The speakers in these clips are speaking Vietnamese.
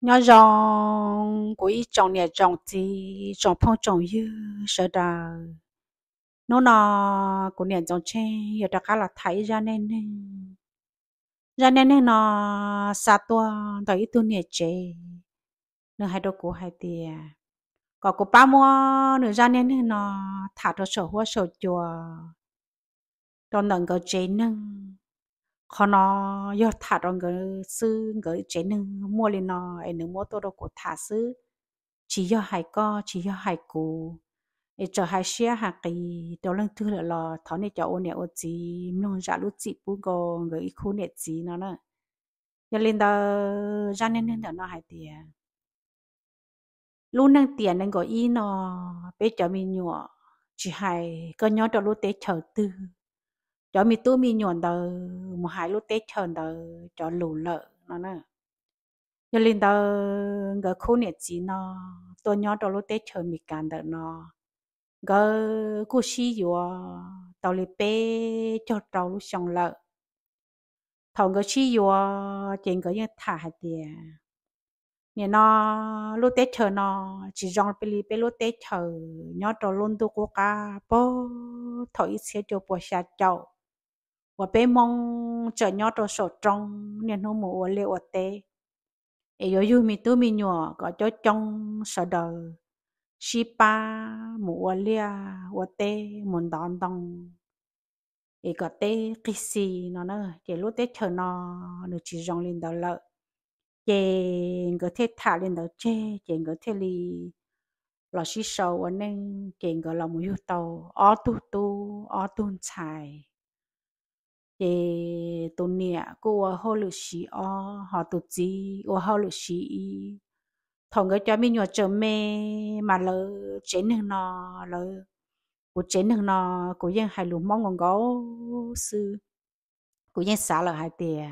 nhỏ rong của ý trồng nhà trồng gì trồng phong trồng như sợ đà nó nó của nhà trồng che giờ đã cả là thấy ra nên ra nên nên nó xa tua tới tu nhà chế nó hai đôi của hai tia có của ba mua nữa ra nên nên nó thả cho sổ hoa sổ chùa cho nâng cầu chế nâng khó nó do thả rồi người sư người chế nương mua lên nó ấy nương mua tôi đâu của thả sư chỉ do hai co chỉ do hai cô để cho hai xe hạ kỳ đầu lần thứ là lo thọ này cho ôn này ôn chỉ nông giả lúc chỉ bu gò người khu này chỉ nó nữa giờ lên đó ra nên nên nó hai tiền lúc nâng tiền nên gọi y nó bây giờ mình nhỏ chỉ hai có nhớ cho lúc tế chờ tư cho mi tu mi nhuận đờ một hai lúc tết chờ đờ cho lù lợ nó nè cho lên đờ ngờ khu nè chỉ nó tôi nhớ đó lúc tết chờ mi càng đờ nó ngờ cô sĩ yo tàu lì bê cho tàu lúc xong lợ thằng ngờ sĩ yo trên ngờ như thả hạt tiền nè nó lúc tết chờ nó chỉ rong bê lì bê lúc tết chờ nhớ đó luôn tu cố ca bố thổi xe cho bùa xa chậu 我被梦这鸟都手中，你弄木我留我得，哎呦呦咪都咪鸟，个叫中手头，西巴木我留我得门当当，哎个得给西那呢，这路得车那，你只让领导了，这个铁塔领导这，这个铁里。老师说我能见个老母有到，阿嘟嘟，阿顿菜。để tổ nè cô họ lự sĩ o họ tổ gì cô hồ lự sĩ thằng cái cho mi nhỏ chơi mẹ mà lỡ chén hơn nó lỡ của chén hơn nó của dân hai lũ mong ngon gấu sư của dân xã là hai tiền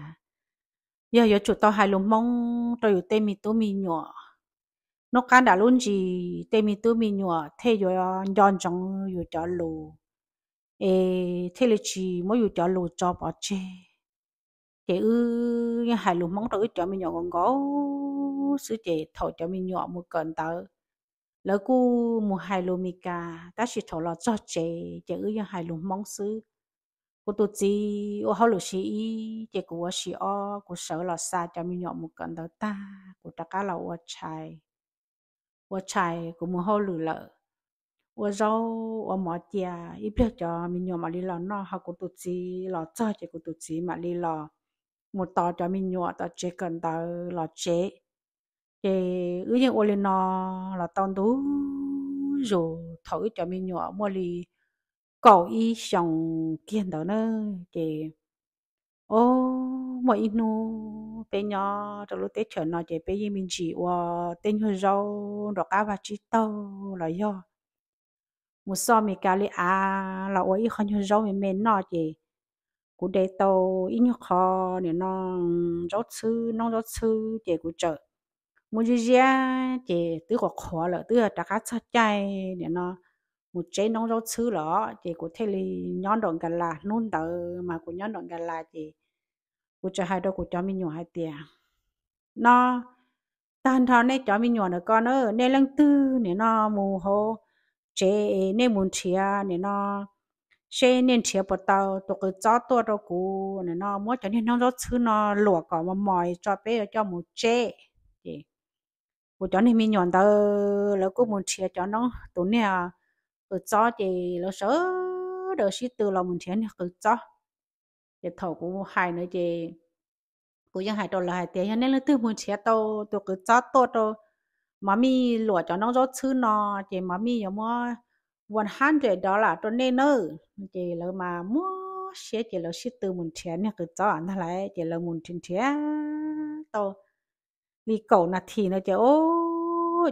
giờ giờ chụp tao hai lũ mong tao ở tây mi tu mi nhỏ nó can đã luôn gì tây mi tu mi nhỏ thế giờ nhon trong rồi cho lù ê thế là chỉ mỗi dù cho lù cho bỏ chê thế ư nhà hải lù mong tới cho mình nhỏ còn có sự chế thổi cho mình nhỏ một cần tờ lỡ cú một hai lù mì cả ta chỉ thổi lo cho chế thế ư nhà hải lù mong sư cô tu chi ô hao lù sĩ chế của sĩ o của sợ lo xa cho mình nhỏ một cần tờ ta của ta cá là ô chai ô chai của mua hao lù lợ 我绕我妈家，一边叫咪娘嘛哩了，那还过肚子了，早就过肚子嘛哩了，我到叫咪娘到接跟到了接，诶，以前我哩那了当都 rồi thổi cho mi nhỏ mua li cầu y xong kiến đó nữa thì ô mọi nu bé nhỏ trong lúc tết chuẩn nó chỉ bé mình chỉ qua tên hơi rau đó cá và chỉ tao là do một số mi cá li à là ôi không nhớ rau mi men nọ chị cú để tàu ít nhớ khó để nó rau sư nó rau sư chị cú chợ một gì gì chị tự có khó là tự đã cá sát chay để nó một chế nó rau sư là chị cũng thấy là nhón đòn gần là nôn tờ mà cũng nhón đòn gần là chị cú chợ hai đôi cú cho mi nhổ hai tiền nó tan thọ này cho mi nhổ nữa con ơi nên lần tư để nó mù hồ chế nên muốn chia nên nó chế nên chia bắt đầu tụ cái gió tua đâu cũ nên nó mỗi cho nên nó rất thứ nó lụa cỏ mà mỏi cho bé cho một chế thì một cho nên mình nhận tờ là cũng muốn chia cho nó tụ nè cái gió thì nó sợ đỡ xí từ là muốn chia nè cái gió thì thầu cũng hài nữa thì cũng ยัง hài đồ là hài tiền nên là từ muốn chia tàu tụ cái gió tua đâu mà mi lúa cho nó rót chứ nó chị mà mi giống mua one hundred đó là cho nên nữa chị là mà mua xe chỉ là xe từ muốn tiền nha cứ cho anh lại chị là muốn tiền tiền to đi cầu là thì nó chỉ ô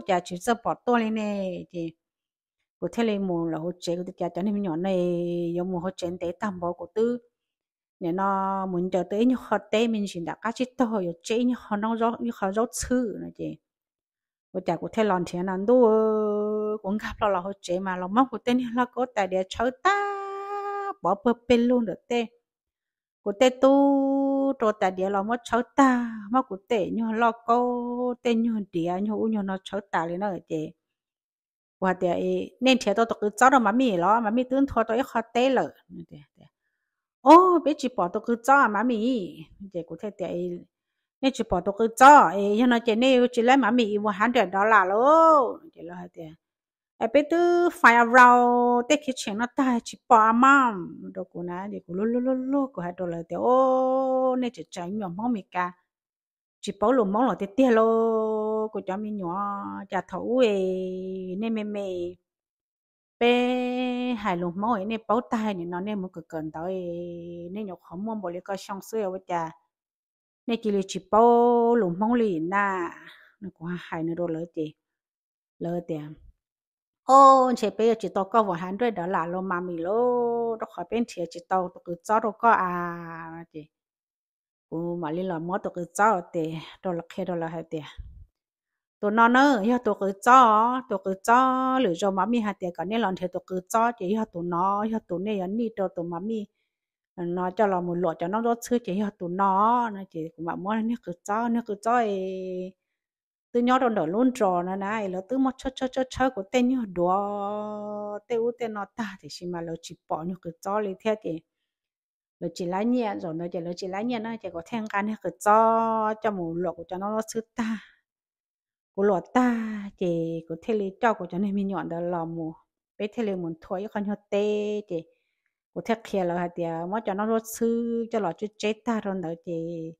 chả chỉ sợ bỏ to lên nè chỉ của thế này muốn là hỗ trợ của thấy cho nên nhỏ này giống muốn hỗ trợ để tạm bảo của tư nên nó muốn cho tới như họ tê mình chỉ đã cá chết to rồi như họ nó rót như họ rót chứ nó chị. 我家我太浪钱了，都我看不了好钱嘛，老妈我等你那个带点超大，宝贝贝弄的带，我带都做带点老妈超大，妈我带你那个带你点，你我你那超大的那个的。ว่าเดี๋ยวเนี่ยเทียตัวตกเจ้าเรามามีหรอมามีตื่นทัวตัวไอ้คอเต้เลยเดี๋ยวโอ้เบจิปอตัวเจ้ามามีเดี๋ยวกูเทียเดี๋ยว nên chỉ bỏ đồ cái cho, nó 你只跑到去找，哎，像那今天有起来妈咪一万 hundred dollar 咯，这了还得，哎，别都 fire row，得去请那大去帮忙，都过来，你过噜噜噜噜，过还多了的哦，你只找鸟猫咪干，只跑路猫了的点咯，过叫咪鸟家头诶，那妹妹。bé hai lùng mỗi nên bảo tai nên nó nên một cái cần tới nên nhục không muốn bỏ đi cái xong xưa vậy cha này kia lì chỉ bao lủng mong lì na nó cũng hay nữa đồ lỡ tiền lỡ tiền à. ô chị bây giờ chỉ tao có vài hàng rồi đó là lô mà mì lô đó khỏi bên thì chỉ tao tao cứ cho đâu có à chị cô mà lên là mất tao cứ cho thì đó là khi đó là hay tiền tụi nó nữa yêu tụi cứ cho tụi cứ cho lựa cho mà mi hạt à, tiền còn nên làm thì tụi cứ cho chỉ yêu tụi nó yêu tụi này giờ ni cho tụi mà mi Ờ, nó cho là một lọ cho nó rất chứ chỉ tụi nó nó chỉ cũng bảo muốn nó cứ cho nó cứ cho từ nhỏ đó đỡ luôn trò nó này là từ một chơi chơi chơi chơi của tên nhỏ đó tên u tên nó ta thì xin mà là chỉ bỏ nó cứ cho lấy theo thì là chỉ lá nhẹ rồi nó chỉ là chỉ lá nhẹ nó chỉ có thang cái nó cứ cho cho một lọ của cho nó rất sứ ta của lọ ta chỉ có thể lấy cho của cho nên mình nhọn đó là một bé thể lấy một thổi con nhỏ tê chỉ 我听看了下点，我叫那说吃，叫老就接他了那的，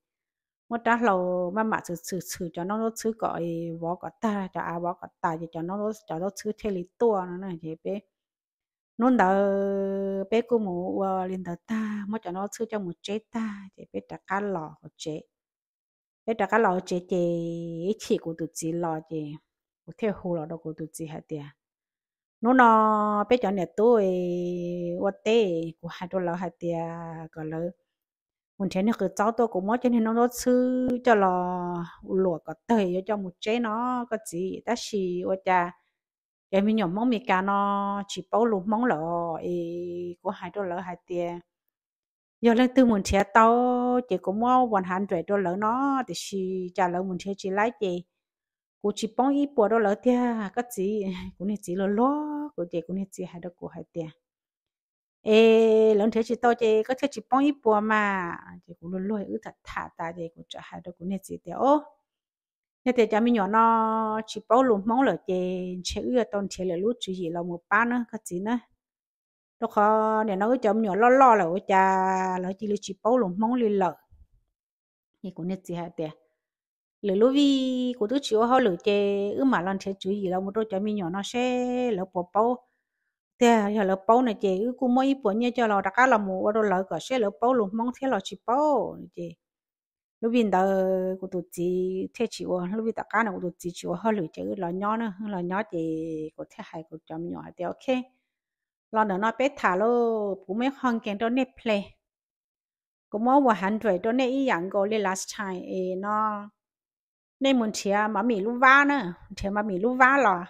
我打老妈妈就吃吃，叫那说吃个我个大，叫阿我个大，就叫那说叫那吃天里多了那些呗。nó đỡ bé cô mù lên đỡ ta mới cho nó chơi cho một chế ta để bé đặt cá lò của chế bé đặt cá lò chế chế chỉ của tụi chị lò chế của theo hồ lò đó của tụi chị hạt tiền nó nó bé cho nè tôi vật tê của hai đứa la hai tia có lỡ một thế nó cứ cháu tôi cũng mất cho nên nó nó sư cho lò lụa có tơi cho một chế nó có gì ta xì ô cha cái mình nhỏ mong mì cá nó chỉ bao lụa mong lỡ, ý của hai đứa la hai tia giờ lên từ một thế tao chỉ cũng mua one rồi đứa la nó thì xì trả lỡ muốn thế chỉ lấy gì? cô chỉ bông y bỏ đó là tia các chị cô này chỉ lo lo cô chị cô này chỉ hai đó cô hai tia ê lần thế chị tao chị có thế chị bông y bỏ mà chị cô lo lo ư thật thả ta chị cô cho hai đó cô này chỉ tia ô nè thì cha mình nhỏ nó chỉ bao lùm mong là chị chị ư tao chị là lúc chị gì là một ba nữa các chị nữa đó khó nè nó cho mình nhỏ lo lo là cha lỡ chị lỡ chỉ bao lùm mong lì lợ thì cô này chỉ hai tia lỡ lúa vi cô tôi chịu họ lỡ chè ư mà lần chè chữ gì là một đôi cho mi nhỏ nó sẽ lỡ bỏ bao thế à, giờ lỡ bao này chè ư cũng mới bỏ nhớ cho lò đặc là một đôi lỡ cả sẽ lỡ bao luôn mong thế lò chỉ bao chè lúc bình đó cô tôi chỉ thế chịu lúc bình đặc là của tôi chỉ chịu họ lỡ chè lò nhỏ nữa lò nhỏ chè cô thế hay cô cho mi nhỏ thì ok lò nữa nó bé thả lô cũng mấy con kèn đó nếp lên cũng mỗi một hundred đó nếp ý dạng gọi last time nó nên muốn chia mà mì lu va nữa chia mà mì lu va lò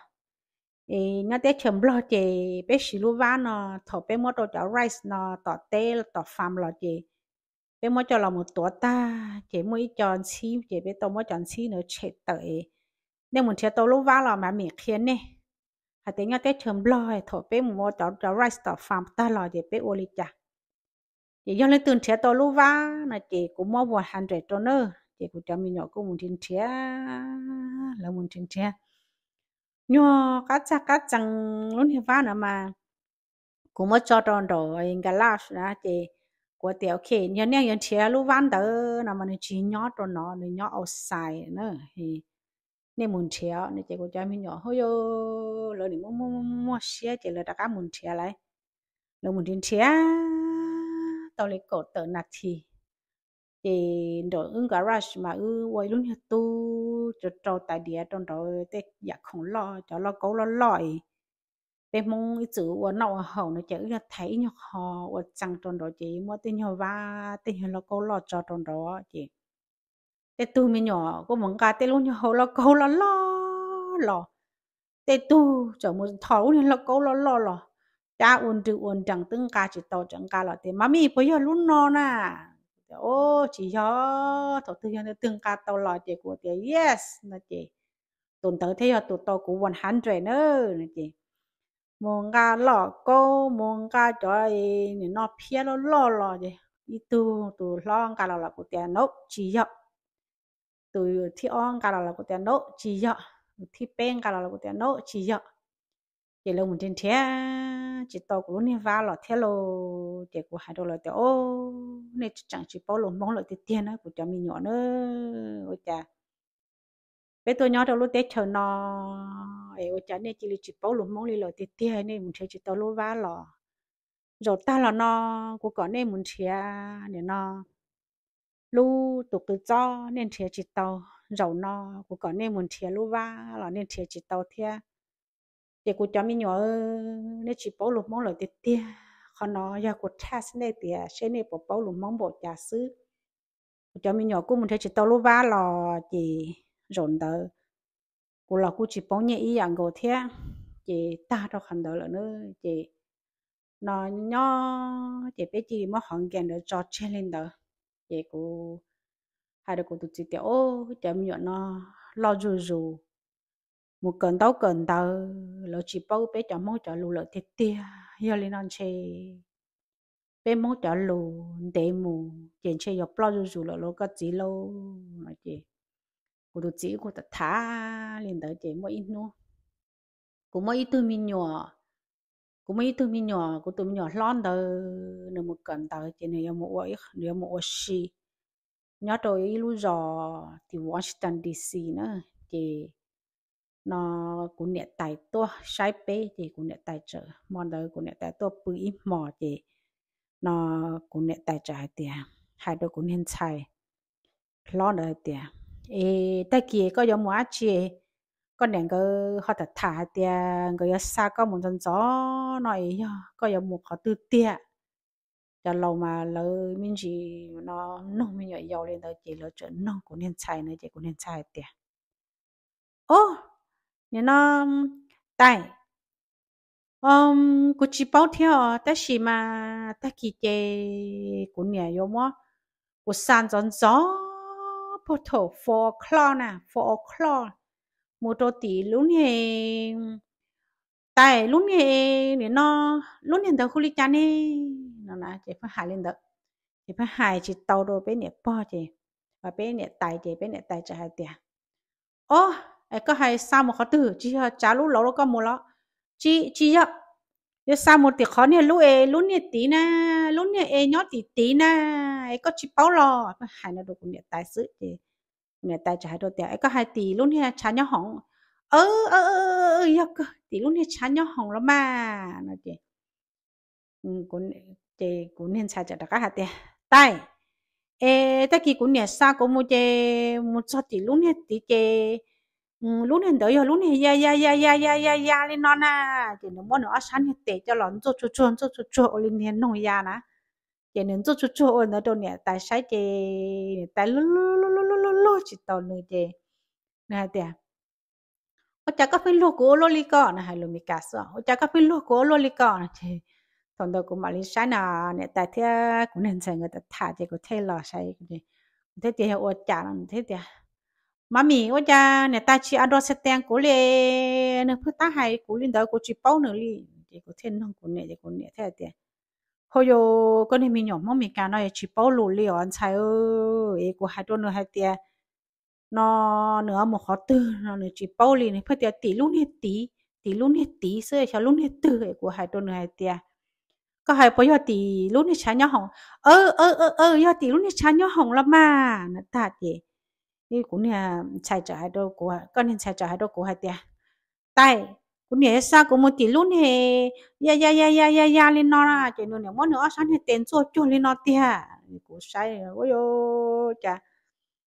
ý nó té chấm lò chị bé xí lu va nó thọ bé mua đồ cháo rice nó tỏ tê tỏ phàm lò chị bé mua cho là một tổ ta chị mua ít chọn xí chị bé tao mua chọn xí nữa chị tới nên muốn chia tao lu va lò mà mì khiến nè à tiếng nó té chấm lò thọ bé mua cháo cháo rice tỏ phàm ta lò chị bé ô li chả chị do lên từng chia tao lu va là chị cũng mua một hàng rẻ cho nữa chị cũng cho nhỏ cô muốn thiên chia là muốn thiên chia nhỏ cá cha cá chăng luôn hiểu vào nữa mà cô mới cho tròn đồ, anh cả là na chị cô tiểu khi nhớ nhớ nhớ chia luôn văn đó là mà nó chỉ nhỏ tròn nó nó nhỏ outside nữa thì nên muốn chia nên chị cũng cho nhỏ hôi yo rồi thì mua mua mua xe chỉ là đã cá muốn chia lại rồi muốn thiên chia tao lấy cổ tờ nạt thì thì đồ ứng garage mà ư quay luôn hết tu cho cho tại địa trong đó tết dạ không lo cho lo cố lo lòi bên mong ít chữ ở nọ hậu nó chữ là thấy nhau họ ở chẳng trong đó chỉ mua tên nhọ va tên nhọ lo cố lo cho trong đó chị tết tu mình nhỏ có mong cả tết luôn nhau lo cố lo lo lo tết tu cho một thảo luôn lo cố lo lo lo cha uốn trừ uốn chẳng từng cả chỉ tàu chẳng cả lo tết mà mi bây giờ luôn nó nè ô chỉ cho thổ tư cho tương ca tàu lòi tiền của tiền yes nè chị tuần tới thế tụt to của one hundred nữa nè chị muốn ca lọ cô muốn ca cho nên nó phía nó lo lo chị ít tu tu lo ca lọ là của tiền nốt chỉ cho tu thi on ca là của tiền nốt chỉ cho thi pen ca lọ là của tiền nốt chỉ cho chị lâu mình trên thế chỉ tàu của nên va lọ theo lọ để của hai đôi lọ thì ô nên chẳng chỉ bao lọ mong lọ thì tiền á của cho mình nhỏ nữa ôi cha bé tôi nhỏ đâu lúc tết chờ nó ấy ôi cha nên chỉ là chỉ bao lọ mong lọ thì tiền nên mình chơi chỉ tàu lọ va lọ rồi ta là nó của con nên mình chơi để nó lu tục tự cho, nên chơi chỉ tàu rồi nó của con nên mình chơi lú va là nên chơi chỉ tàu theo giờ cô cho mình nhỏ nên chỉ bảo lục mong lời tiệt tiệt còn nó giờ cô cha xin đây tiệt xin đây bảo bảo lục mong bảo trả xứ cô cho mình nhỏ cô muốn thấy chỉ tao lúa vá lò chỉ rộn tờ cô là cô chỉ bảo nhẹ ý dạng cô thế chỉ ta đâu khăn đó là nữa chỉ nó nhỏ chỉ biết chỉ mà hoàn cảnh được cho trên lên đó chỉ cô hai đứa cô tự chỉ tiệt ô cho mình nhỏ nó lo rù rù một cần tao cần tao lỡ chỉ bao bé cho mong cho lù lỡ thiệt tia giờ lên ăn chè bé mong cho lù để mù chuyện chè dọc bao nhiêu lỡ lỡ cái gì lâu mà chị cô đồ chỉ cô ta thả lên tới chị mỗi ít nữa cô mỗi ít tôi mình nhỏ của mấy tôi mình nhỏ của tôi nhỏ lon tờ nếu một cần tờ chị này một ấy nếu một xì nhớ rồi lúc giờ thì Washington DC nữa chị nó cũng nhẹ tài to, sai pe thì cũng nhẹ tài trợ mòn đời cũng nhẹ tài to, bự mò thì nó cũng nhẹ tài trợ hai tiền hai đứa cũng nên xài lo đời tiền ê tay kia có giống mua chị con đèn có họ thật thả tiền người xa có một dân gió nói có giống một họ tư tiền cho lâu mà lỡ mình chỉ nó nông mình nhỏ giàu lên tới chỉ lỡ chuyện nông cũng nên xài nữa chỉ cũng nên xài tiền ô 你那带，嗯，估计包条，但是嘛，他给的姑娘有么？我三张早，不头 four o'clock 呢，four o'clock，木多地路呢，带路呢，你那路呢的护理家呢，那那这份海里的，这份海是到到被你包的，啊，被你带的，被你带着还的，哦。ก็ให้สามเขาตื่นจีจ้ารู้เราก็มัวละจีจีอะเดี๋ยวสามติเขาเนี่ยรู้เอรู้เนี่ยตีนะรู้เนี่ยเอย้อนตีตีนะไอ้ก็จีเป้าหลอดหายนะดูคนเนี่ยตายซื้อเดีเนี่ยตายจะหายตัวเดียวไอ้ก็ให้ตีรู้เนี่ยฉันยังห้องเออเออเออยักตีรู้เนี่ยฉันยังห้องแล้วมานะเดียอืมกูเจกูเนี่ยชาจะดักหาเดียตายเอแต่กี่กูเนี่ยซากูมูเจมูจอดตีรู้เนี่ยตีเจ Ừ, lúc này tới lúc này ya ya ya ya ya ya ya lên non à chỉ nó muốn nó sáng hết tệ cho lón cho cho cho cho cho cho lên hiện nông ya nè chỉ nên cho cho cho nó đâu nè tại sai chỉ tại lú lú lú lú lú lú lú chỉ tao nữa chỉ nè tiệt ở chả có phải lú của lô li con nè hay lú mi cá sọ ở chả có phải lú của lô li con chỉ thằng đó cũng mà lên sáng nè nè tại thế cũng nên sang người ta thả chỉ có thể lo sai cái gì thế thì ở chả làm thế thì mà mì ở nhà nè ta chỉ ăn đồ sét đen cố lệ nè phải ta hay cố lên đó cố chỉ bao nữa đi chỉ cố thiên không cố nè chỉ cố nè thế thế hồi giờ con này mình nhỏ mong mình cả nó chỉ bao lù lì ăn sai ơi cố hai đôi nữa hai tia nó nửa một khó tư nó nữa chỉ bao lì này phút tia tỷ luôn hết tỷ tỷ luôn hết tỷ sơ chả luôn hết tư cố hai đôi nữa hai tia có hai bố giờ tỷ luôn hết chả nhau hồng ơ ơ ơ ơ giờ tỷ luôn hết chả nhau hồng lắm ta vậy ý cũng nhà chạy trở hai đâu của con nên chạy trở hai đâu của hai tia tại cũng nhớ sao cũng một tí luôn hè ya ya ya ya ya ya lên nó ra chỉ nữa muốn nữa sáng hết tiền rồi cho lên nó tia cũng sai ôi yo chà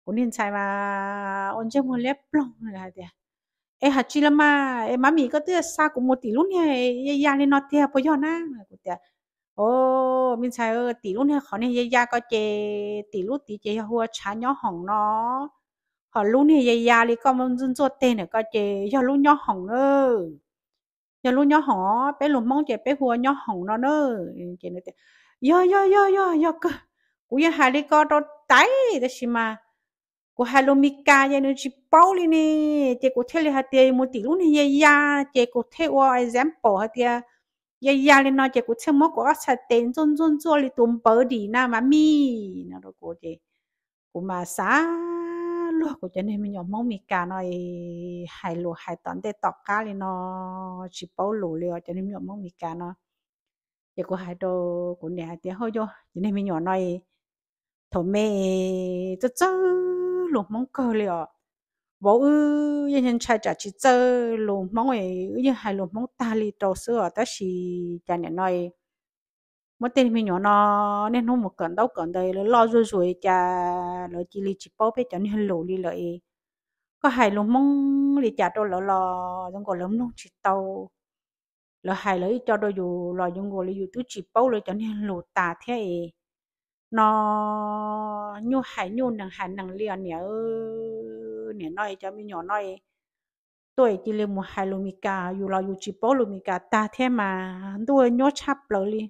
cũng nên mà ôn chơi một lép plong là hai em hạt chi lắm mà em má mì có dạ, dạ, tia sao cũng một tí luôn hè ya ya lên nó tia bây giờ na cũng tia ô mình sai tí luôn hè khó nên ya ya có chê tí luôn tí chê hoa chán nhỏ hỏng nó họ luôn thì dài dài thì con dân cho tên này có chị giờ luôn nhỏ hỏng nữa giờ luôn nhỏ họ bé luôn mong chị bé hùa nhỏ hỏng nó nữa chị nói yo yo yo yo yo cơ cú giờ hai đi có đó tay đó xí mà cú hai luôn mi ca giờ nó chỉ bao đi nè chị cú thấy là hai tiền một tỷ luôn thì dài dài chị cú thấy qua example hai tiền dài dài lên nó chị cú thấy mất của sát tên zon zon zon thì tụm bờ đi na mà mi nó đó cô chị cú mà sao lo của cho nên mình mong mi cả nói hài lù hài tận để tọt cá thì nó chỉ bao lù liệu cho nên mình mong mi cả nó giờ của hài đồ của nhà thì hơi cho cho nên mình nhom nói thổ mê chớ chớ lù mong cơ liệu bố ư nhân nhân trai trả chỉ chớ lù mong ấy như hai lù mong ta li trâu sữa đó chỉ cho nên nói mỗi tên mình nhỏ nó nên không một cần đâu cần đây là lo rồi rồi cha lo chỉ li chỉ bao biết cho nên lù đi lại có hai lù mong li cha đâu lo lo trong gọi lắm luôn chỉ tàu lo hai lấy cho đôi dù lo trong gọi li dù tu chỉ bao lo cho nên lù tà thế nó nhu hải nhu nàng hải nàng liền nhớ nhớ nói cho mình nhỏ nói tôi chỉ là một hai lù mica dù lo dù chỉ bao lù mica ta thế mà tôi nhớ chắp lời liền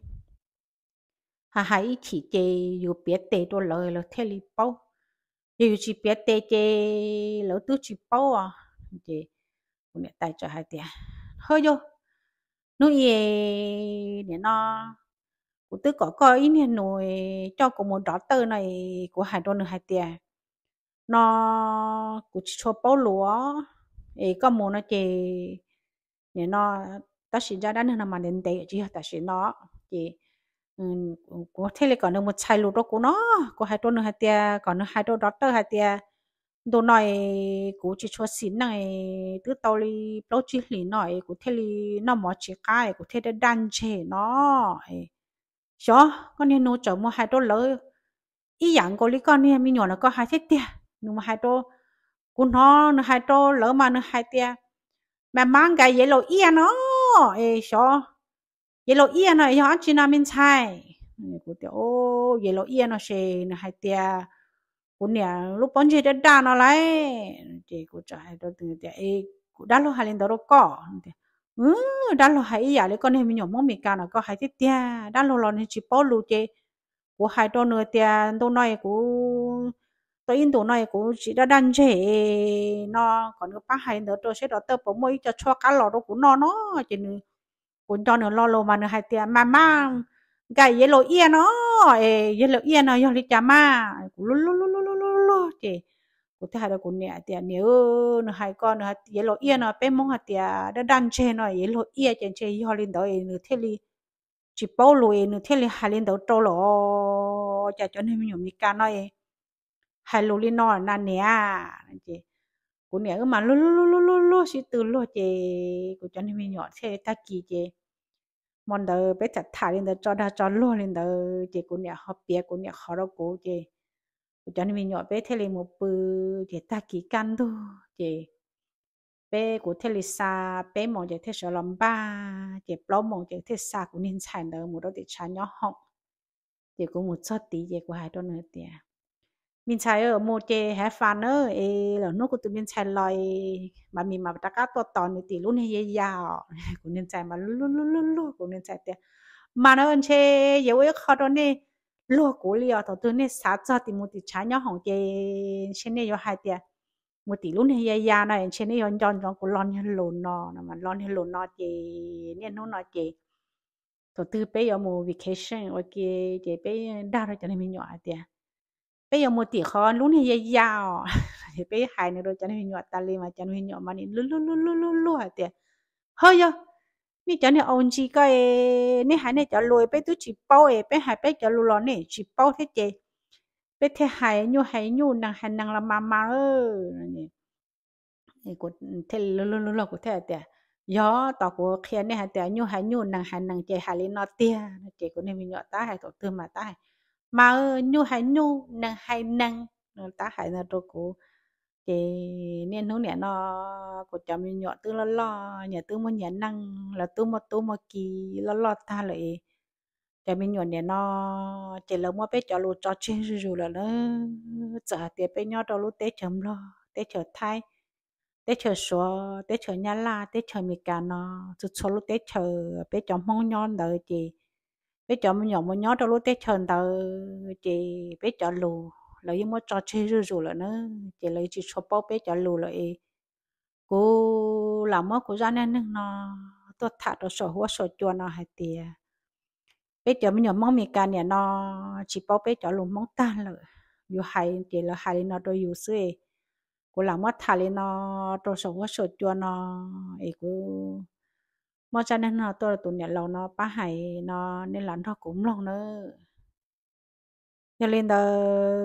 hà hà ý chỉ chê dù biết tê đồ lời là thế lì bao dù chỉ biết tê chê lỡ tư chỉ bao à chê cũng để tay cho hai tiền hơi vô nuôi ye để nó cũng tư có coi ý nè nuôi cho của một đó tơ này của hai đô nữa hai tiền nó cũng chỉ cho bao lúa ấy có một nó chê để nó ta xin ra đã nữa mà đến đây chứ, ta xin nó chê có thế là có được một chai lụt đó của nó có hai tuần nữa hai tia có nữa hai tuần đó tới hai tia đồ này cũng chỉ cho xin này cứ tao đi bao chi lý nói cũng thế là nó mở chỉ cái cũng thế để đan chế nó chó con nên nó chở mua hai tuần lỡ ý dạng có lý con nên mình nhỏ nó có hai thế tia nhưng mà hai tuần cú nó nó hai tuần lỡ mà nó hai tia mà mang cái gì rồi ý nó ấy chó ye lo ia no yo chi na min chai ku te o ye lo ia no she na hai tia ku nia lu pon che da no lai te ku cha hai do tu te e ku da lo halin do ko te ừ đã lo hai ya à? le con em nhỏ mong mi ca nó có hai tiết tia đã lo lo nên chỉ bỏ lu che của hai đôi nửa tia đôi nói cô tôi in tôi nói cô chỉ đã đan chế nó còn cái bác hay nữa tôi sẽ đó tớ bỏ môi cho cho cá lò đó của no nó chỉ nữa của cho nó lo lô mà nó hay tiền mà mà cái yellow yên nó ê yellow yên nó yo li cha ma lu lu lu lu lu lu lu chị của thế hai đó của nè tiền nếu nó hai con nó yellow yên nó bé mong hạt tiền đã đan chê nó yellow yên trên chê yo đầu đó nó thế li chỉ bao lùi nó thế li hai lên đầu trâu lò cha cho nên mình nhổ mi cá nó hai lùi nó nà nè à. chị của nè cứ mà lô lô lô lô lô lô xí từ lô chê của cho nên mình nhỏ xe ta kỳ chê mòn đờ bé chặt thả lên đờ cho đa cho lô lên đờ chê của nè họ bia của nè họ đâu của chê của cho nên mình nhỏ bé thế lên một bự chê ta kỳ căn thôi chê bé của thế là xa bé mong chê thế sợ lòng ba chê bao mong chê thế xa của nên chán đờ một đó để chán nhỏ họng chê của một chót tí chê của hai đôi nữa tiền มินชัยเออโมเจแฮฟฟานเนอร์เอหล่านู้ก็ตุมินชัยลอยมามีมาตะกาตัวตอนนีตีลุ่นเยาวกูเนียนใจมาลุนลุนลุนลุนกูเนียนใจเตมาเนอเชเยวเอคอตอนนี้ลูกกูเลี้ยวตัวตัวนี้สาจอติมุติชายองของเจเช่นนี้ยหายเตมุติลุ่นเยยาวนะเชเนนี้ย้อนย้อนกูร้อนให้ลุนนอมันร้อนให้ลุนนอเจเนี่ยนู้นนอเจตัวตื้อไปยอมวิเคชั่นโอเคเจไปได้เราจะได้มีหย่อเตี bây giờ một tỷ khó lúc này dài giàu thì bé hai nữa rồi cho nên nhỏ ta lên mà cho nên nhỏ mà nên lú lú lú lú lú lú hả tiệt hơi yo nè cho nên ông chỉ cái nè hai này cho lùi bây tôi chỉ bao ấy bây hai bây cho lùi lo này, chỉ bao thế chị bây thế hai nhu hai nhu nàng hai nàng là mà, ơ này của thế lú lú lú lú của thế tiệt yo tao của khen nè hai tiệt nhu hai nhu nàng hai nàng chị hai lên nó tiệt chị của nên mình nhỏ ta hai tổ tư mà ta mà ờ, nhu hay nhu năng hay năng ta hay là đồ cụ thì nên hướng nè nó của chồng nhỏ tư lo lo nhà tư muốn nhà năng là tư một tư một kỳ lo lo ta lại cho mình nhỏ nè nó chỉ là mua bé cho lụt cho chơi rồi là nó trả tiền bé nhỏ cho lụt té chấm lo té chờ thai té chờ số té chờ nhà la té chờ mì cả nó chút số lụt té chờ bé cho mong nhon đợi chị bé chọn mình nhỏ mình nhỏ trong lúc tết chọn tao chị bé chọn lù lấy những cho chơi rồi rồi là nó chị lấy chị cho bao bé chọn lù lại cô làm mất cô ra nên nó tôi thả nó sổ hoa sổ chua nó hay tiền bé chọn mình nhỏ mong mình cả nè nó chỉ bao bé chọn lù mong ta là dù hay chị là hay nó đôi dù xưa cô làm mất thả lên nó tôi sổ hoa sổ chua nó ấy cô mà cho nên nó tôi là tụi nhà lâu nó ba hải nó nên là nó cũng lâu nữa nhà nên đó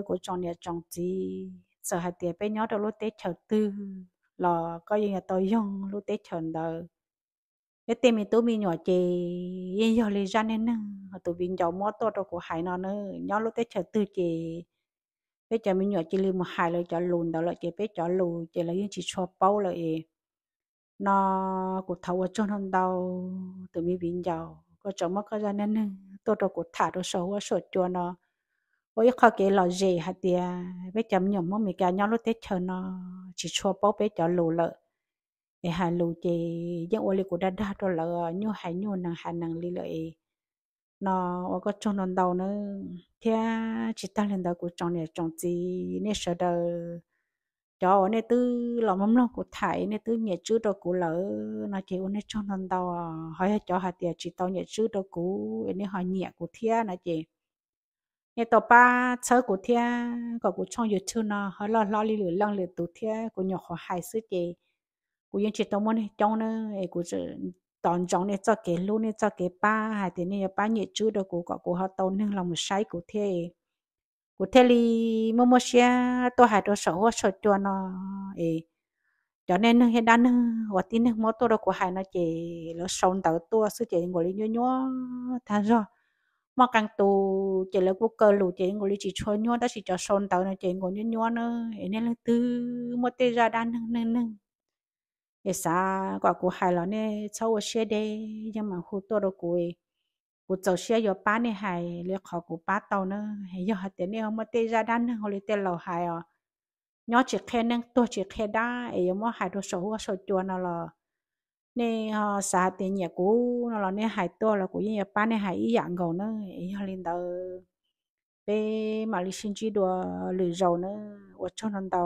của chồng nhà chồng chị sợ hai tiền bé nhỏ đâu lúc tết chờ tư là có gì nhà tôi dùng lúc tết chờ đó cái tiền mình tôi mình nhỏ chị yên giờ lấy ra nên nữa tụi mình cháu mua tôi đâu của hải nó nữa nhỏ lúc tết chờ tư chị bé cháu mình nhỏ chị liền một hải rồi cháu lùn đó là chị bé cháu lùn chị là những chị cho bao là nó của thầu ở trong hôm đầu từ mi bình giàu có chỗ mà có ra nên tôi đâu của thả đồ sổ ở sổ chùa nó ôi khó kể lo gì hạt tiền với chấm nhầm mà mình cả nhau lúc tết chờ nó chỉ chua bóp bé cho lù lợ để hà lù chị những ô li của đa đa rồi lợ như hải như nàng hà nàng li lợi nó ở có trong hôm đầu nó thế chỉ ta lên đầu của trong này trong gì nên sợ đời cho nên tư lòng mắm lòng của thầy nên tư nhà chữ đồ cũ lỡ nó chỉ uống nên cho nên tao hỏi cho hạt tiền chỉ tao nhà chữ đồ cũ nên hỏi nhẹ của thia nó chỉ nhà tàu ba chớ của thia có của trong youtube nó hỏi lo lo li lửa lăng lửa tụ thia của nhỏ khó hai sư chỉ của những chỉ tàu muốn trong nó ấy của chữ tòn trong nên cho cái lu nên cho cái ba hạt tiền nên ba nhà chữ đồ cũ có của họ tao nên lòng sai của thia cụ thể li mua mua xe tôi hay đứa sổ sổ cho nó ấy cho nên nó hiện đang hoặc tin nó mua tôi đâu của hai nó chỉ nó sống tàu tôi sư chỉ ngồi li nhớ nhớ thằng rồi mà càng tu chỉ là quốc cơ lù chỉ ngồi li chỉ cho nhớ đó chỉ cho sống tàu nó chỉ ngồi nhớ nhớ nữa nên là từ một tê ra đan nâng nâng cái sa quả của hai là nên sau xe đây nhưng mà khu tôi đâu của กูจะเชื่อยอป้าเนี่ยหายเรียกขอกูป้าเตาเนอะหายยอดเต็นเนี่ยมาเตะราดันเขาเลยเต็นเราหายอ๋อยอดเจ็บแค่นั่งตัวเจ็บแค่ได้เอ๋ยมอหายตัวโซ่หัวโซ่จวนเราเนี่ยสาเตียนเนี่ยกูเราเนี่ยหายตัวเรากูยังยอป้าเนี่ยหายอีหยังเก่าเนอะเอ๋ยลินเตอไปมาลิชินจีดัวหรือเราเนอะว่าชอบนันเตอ